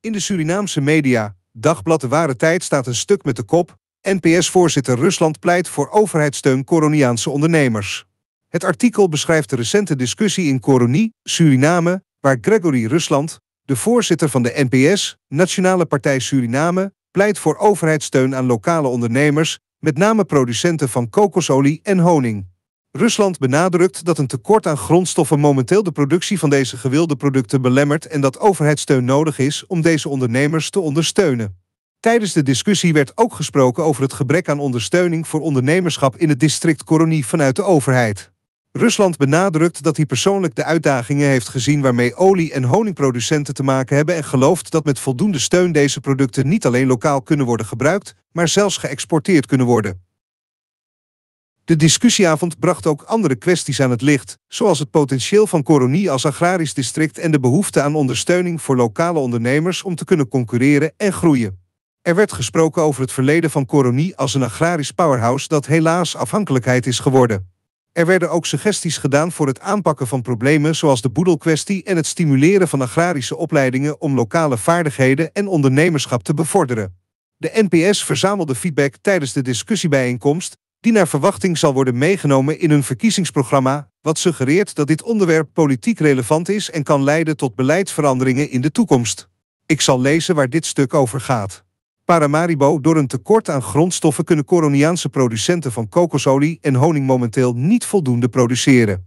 In de Surinaamse media, dagblad De Ware Tijd, staat een stuk met de kop... NPS-voorzitter Rusland pleit voor overheidssteun Coroniaanse ondernemers. Het artikel beschrijft de recente discussie in Coronie, Suriname, waar Gregory Rusland, de voorzitter van de NPS, Nationale Partij Suriname, pleit voor overheidssteun aan lokale ondernemers, met name producenten van kokosolie en honing. Rusland benadrukt dat een tekort aan grondstoffen momenteel de productie van deze gewilde producten belemmert en dat overheidssteun nodig is om deze ondernemers te ondersteunen. Tijdens de discussie werd ook gesproken over het gebrek aan ondersteuning voor ondernemerschap in het district Koronie vanuit de overheid. Rusland benadrukt dat hij persoonlijk de uitdagingen heeft gezien waarmee olie- en honingproducenten te maken hebben en gelooft dat met voldoende steun deze producten niet alleen lokaal kunnen worden gebruikt, maar zelfs geëxporteerd kunnen worden. De discussieavond bracht ook andere kwesties aan het licht, zoals het potentieel van Coronie als agrarisch district en de behoefte aan ondersteuning voor lokale ondernemers om te kunnen concurreren en groeien. Er werd gesproken over het verleden van Coronie als een agrarisch powerhouse dat helaas afhankelijkheid is geworden. Er werden ook suggesties gedaan voor het aanpakken van problemen zoals de boedelkwestie en het stimuleren van agrarische opleidingen om lokale vaardigheden en ondernemerschap te bevorderen. De NPS verzamelde feedback tijdens de discussiebijeenkomst die naar verwachting zal worden meegenomen in hun verkiezingsprogramma, wat suggereert dat dit onderwerp politiek relevant is en kan leiden tot beleidsveranderingen in de toekomst. Ik zal lezen waar dit stuk over gaat. Paramaribo, door een tekort aan grondstoffen kunnen Coroniaanse producenten van kokosolie en honing momenteel niet voldoende produceren.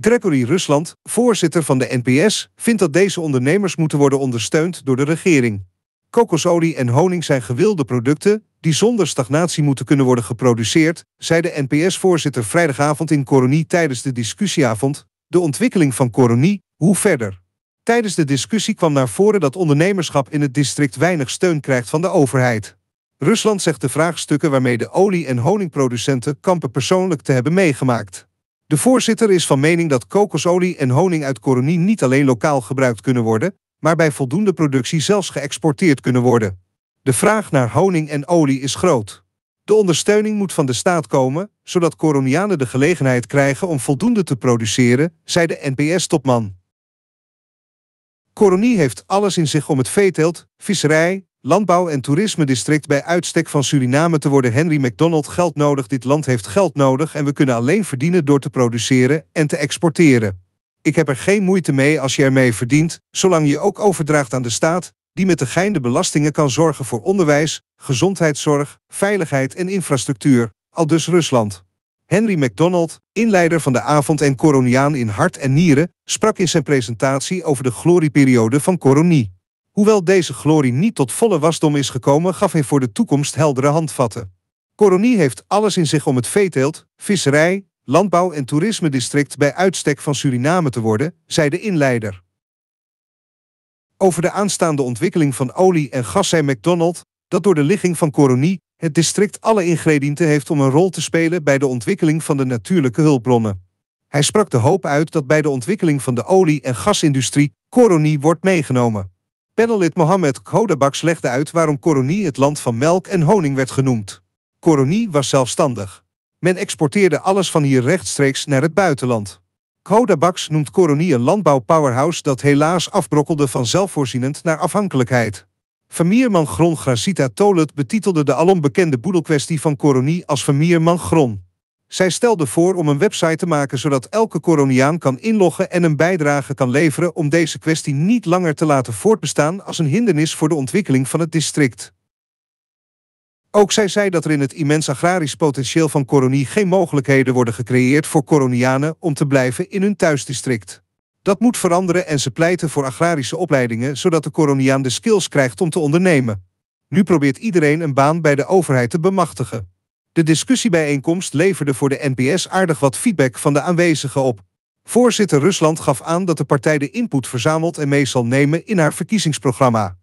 Gregory Rusland, voorzitter van de NPS, vindt dat deze ondernemers moeten worden ondersteund door de regering. Kokosolie en honing zijn gewilde producten die zonder stagnatie moeten kunnen worden geproduceerd, zei de NPS-voorzitter vrijdagavond in Coronie tijdens de discussieavond. De ontwikkeling van Coronie, hoe verder? Tijdens de discussie kwam naar voren dat ondernemerschap in het district weinig steun krijgt van de overheid. Rusland zegt de vraagstukken waarmee de olie- en honingproducenten kampen persoonlijk te hebben meegemaakt. De voorzitter is van mening dat kokosolie en honing uit Coronie niet alleen lokaal gebruikt kunnen worden, maar bij voldoende productie zelfs geëxporteerd kunnen worden. De vraag naar honing en olie is groot. De ondersteuning moet van de staat komen, zodat Coronianen de gelegenheid krijgen om voldoende te produceren, zei de NPS-topman. Coronie heeft alles in zich om het veeteelt, visserij, landbouw en toerisme-district bij uitstek van Suriname te worden. Henry MacDonald geld nodig, dit land heeft geld nodig en we kunnen alleen verdienen door te produceren en te exporteren. Ik heb er geen moeite mee als je ermee verdient, zolang je ook overdraagt aan de staat, die met de geinde belastingen kan zorgen voor onderwijs, gezondheidszorg, veiligheid en infrastructuur, al dus Rusland. Henry MacDonald, inleider van de avond en koroniaan in hart en nieren, sprak in zijn presentatie over de glorieperiode van koronie. Hoewel deze glorie niet tot volle wasdom is gekomen, gaf hij voor de toekomst heldere handvatten. Koronie heeft alles in zich om het veeteelt, visserij, landbouw en toerisme bij uitstek van Suriname te worden, zei de inleider over de aanstaande ontwikkeling van olie en gas zei McDonald dat door de ligging van Coronie het district alle ingrediënten heeft om een rol te spelen bij de ontwikkeling van de natuurlijke hulpbronnen. Hij sprak de hoop uit dat bij de ontwikkeling van de olie- en gasindustrie Coronie wordt meegenomen. Panellid Mohammed Khodabaks legde uit waarom Coronie het land van melk en honing werd genoemd. Coronie was zelfstandig. Men exporteerde alles van hier rechtstreeks naar het buitenland. Codabax noemt Coronie een landbouwpowerhouse dat helaas afbrokkelde van zelfvoorzienend naar afhankelijkheid. Famierman Gron Gracita Tolet betitelde de alom bekende boedelkwestie van Coronie als Vermierman Gron. Zij stelde voor om een website te maken zodat elke Coroniaan kan inloggen en een bijdrage kan leveren om deze kwestie niet langer te laten voortbestaan als een hindernis voor de ontwikkeling van het district. Ook zij zei dat er in het immens agrarisch potentieel van Coronie geen mogelijkheden worden gecreëerd voor Coronianen om te blijven in hun thuisdistrict. Dat moet veranderen en ze pleiten voor agrarische opleidingen zodat de Coroniaan de skills krijgt om te ondernemen. Nu probeert iedereen een baan bij de overheid te bemachtigen. De discussiebijeenkomst leverde voor de NPS aardig wat feedback van de aanwezigen op. Voorzitter Rusland gaf aan dat de partij de input verzamelt en mee zal nemen in haar verkiezingsprogramma.